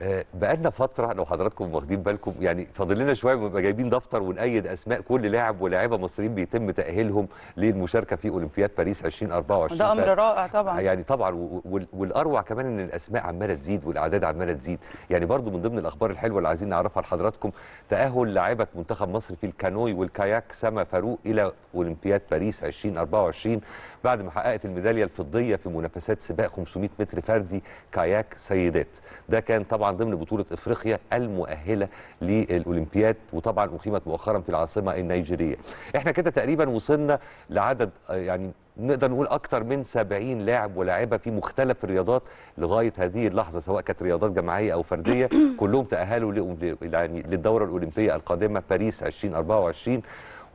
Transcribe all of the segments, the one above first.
آه، بقالنا فتره لو حضراتكم واخدين بالكم يعني فاضل لنا شويه بنبقى جايبين دفتر ونقيد اسماء كل لاعب ولاعيبه مصريين بيتم تاهيلهم للمشاركه في اولمبياد باريس 2024 ده امر رائع طبعا آه، يعني طبعا والاروع كمان ان الاسماء عماله تزيد والاعداد عماله تزيد يعني برضو من ضمن الاخبار الحلوه اللي عايزين نعرفها لحضراتكم تاهل لاعبه منتخب مصر في الكانوي والكاياك سما فاروق الى اولمبياد باريس 2024 بعد ما حققت الميداليه الفضيه في منافسات سباق 500 متر فردي كاياك سيدات ده كان طبعا طبعا ضمن بطوله افريقيا المؤهله للاولمبياد وطبعا اقيمت مؤخرا في العاصمه النيجيريه. احنا كده تقريبا وصلنا لعدد يعني نقدر نقول اكثر من 70 لاعب ولاعبه في مختلف الرياضات لغايه هذه اللحظه سواء كانت رياضات جماعيه او فرديه كلهم تاهلوا يعني للدوره الاولمبيه القادمه باريس 2024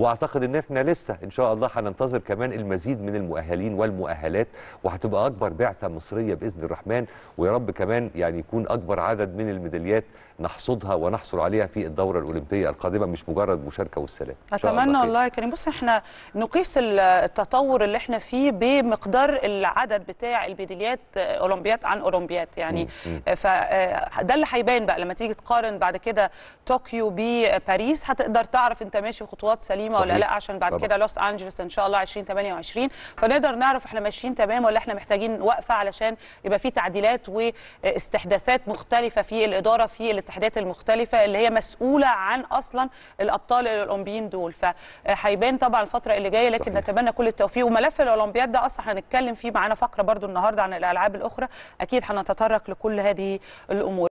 واعتقد ان احنا لسه ان شاء الله هننتظر كمان المزيد من المؤهلين والمؤهلات وهتبقى اكبر بعثه مصريه باذن الرحمن ويا رب كمان يعني يكون اكبر عدد من الميداليات نحصدها ونحصل عليها في الدوره الاولمبيه القادمه مش مجرد مشاركه والسلام اتمنى الله يا كريم بص احنا نقيس التطور اللي احنا فيه بمقدار العدد بتاع الميداليات آه، اولمبيات عن اولمبيات يعني آه، فده آه، اللي هيبان بقى لما تيجي تقارن بعد كده طوكيو بباريس هتقدر تعرف انت ماشي بخطوات سليمه القديمه صحيح. ولا لا عشان بعد طبعا. كده لوس انجلوس ان شاء الله 2028 فنقدر نعرف احنا ماشيين تمام ولا احنا محتاجين وقفه علشان يبقى في تعديلات واستحداثات مختلفه في الاداره في الاتحادات المختلفه اللي هي مسؤوله عن اصلا الابطال الاولمبيين دول فهيبان طبعا الفتره اللي جايه لكن صحيح. نتمنى كل التوفيق وملف الاولمبياد ده اصلا هنتكلم فيه معانا فقره برده النهارده عن الالعاب الاخرى اكيد هنتطرق لكل هذه الامور